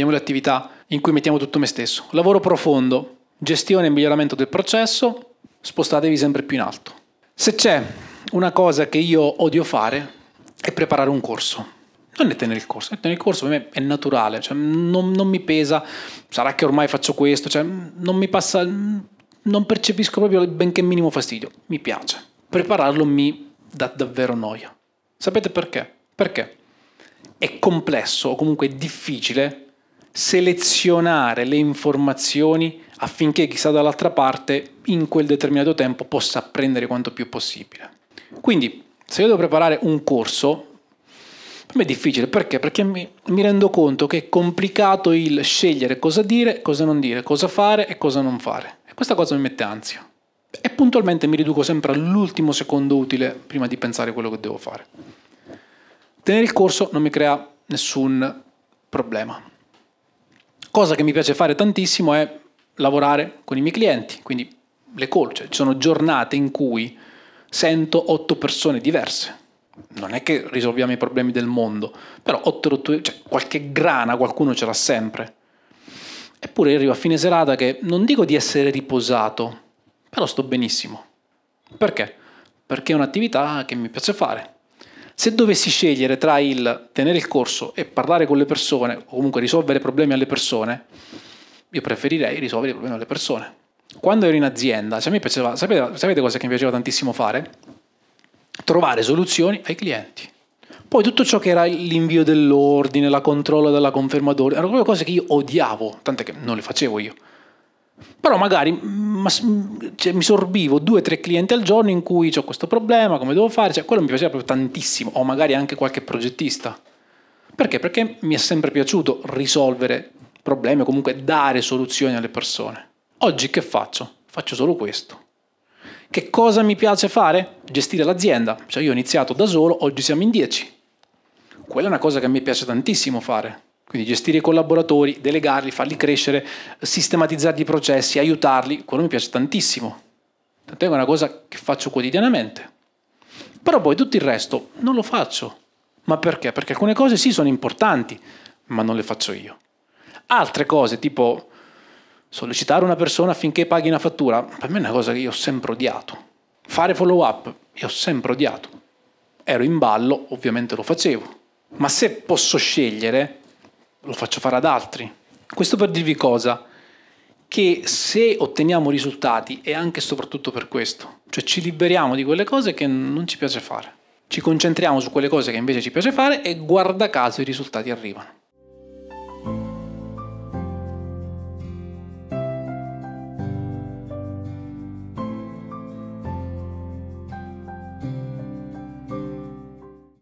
abbiamo le attività in cui mettiamo tutto me stesso. Lavoro profondo, gestione e miglioramento del processo, spostatevi sempre più in alto. Se c'è una cosa che io odio fare è preparare un corso. Non è tenere il corso, è tenere il corso per me è naturale, cioè non, non, mi pesa, sarà che ormai faccio questo, cioè non mi passa, non percepisco proprio il benché minimo fastidio, mi piace. Prepararlo mi dà davvero noia. Sapete perché? Perché è complesso o comunque difficile selezionare le informazioni affinché chi sta dall'altra parte in quel determinato tempo possa apprendere quanto più possibile. Quindi, se io devo preparare un corso, per me è difficile perché? Perché mi, mi, rendo conto che è complicato il scegliere cosa dire, cosa non dire, cosa fare e cosa non fare. E questa cosa mi mette ansia. E puntualmente mi riduco sempre all'ultimo secondo utile prima di pensare quello che devo fare. Tenere il corso non mi crea nessun problema Cosa che mi piace fare tantissimo è lavorare con i miei clienti, quindi le call, cioè ci sono giornate in cui sento otto persone diverse. Non è che risolviamo i problemi del mondo, però otto rotture, cioè qualche grana qualcuno ce l'ha sempre. Eppure arrivo a fine serata che non dico di essere riposato, però sto benissimo. Perché? Perché è un'attività che mi piace fare. Se dovessi scegliere tra il tenere il corso e parlare con le persone, o comunque risolvere problemi alle persone, io preferirei risolvere i problemi alle persone. Quando ero in azienda, cioè a me piaceva, sapete, sapete cosa che mi piaceva tantissimo fare? Trovare soluzioni ai clienti. Poi tutto ciò che era l'invio dell'ordine, la controllo della confermatore, erano proprio cose che io odiavo, tant'è che non le facevo io. Però magari mm, ma, mm, cioè, mi sorbivo due o tre clienti al giorno in cui ho questo problema, come devo fare, cioè, quello mi piaceva proprio tantissimo, o magari anche qualche progettista. Perché? Perché mi è sempre piaciuto risolvere problemi o comunque dare soluzioni alle persone. Oggi che faccio? Faccio solo questo. Che cosa mi piace fare? Gestire l'azienda. Cioè io ho iniziato da solo, oggi siamo in 10. Quella è una cosa che mi piace tantissimo fare. Quindi gestire i collaboratori, delegarli, farli crescere, sistematizzargli i processi, aiutarli, quello mi piace tantissimo. Tant'è che è una cosa che faccio quotidianamente. Però poi tutto il resto non lo faccio. Ma perché? Perché alcune cose sì sono importanti, ma non le faccio io. Altre cose, tipo sollecitare una persona affinché paghi una fattura, per me è una cosa che io ho sempre odiato. Fare follow up, io ho sempre odiato. Ero in ballo, ovviamente lo facevo. Ma se posso scegliere, lo faccio fare ad altri. Questo per dirvi cosa? Che se otteniamo risultati è anche e soprattutto per questo, cioè ci liberiamo di quelle cose che non ci piace fare, ci concentriamo su quelle cose che invece ci piace fare e guarda caso i risultati arrivano.